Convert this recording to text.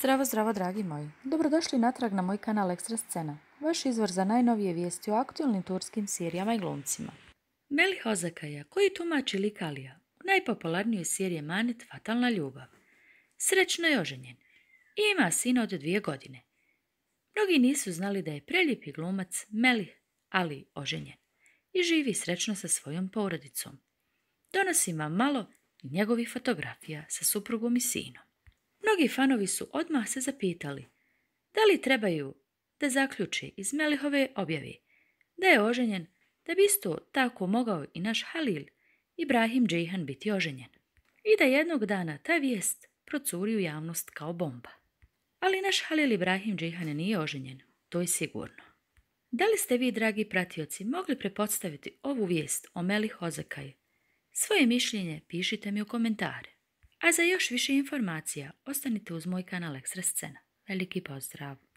Zdravo, zdravo, dragi moji. Dobrodošli natrag na moj kanal Ekstra Scena, vaš izvor za najnovije vijesti o aktualnim turskim serijama i glumcima. Melih Ozakaja, koji tumači Likalija, u najpopularnijoj seriji Manet Fatalna ljubav. Srećno je oženjen ima sina od dvije godine. Mnogi nisu znali da je preljepi glumac Melih, ali oženjen i živi srećno sa svojom porodicom. Donosi vam malo njegovih fotografija sa suprugom i sinom. Mnogi fanovi su odmah se zapitali da li trebaju da zaključi iz Melihove objavi da je oženjen, da bi isto tako mogao i naš Halil Ibrahim Džihan biti oženjen. I da jednog dana ta vijest procuri u javnost kao bomba. Ali naš Halil Ibrahim Džihan nije oženjen, to je sigurno. Da li ste vi, dragi pratioci, mogli prepostaviti ovu vijest o Melih Ozakaj? Svoje mišljenje pišite mi u komentare. A za još više informacija ostanite uz moj kanal Ekstra Scena. Veliki pozdrav!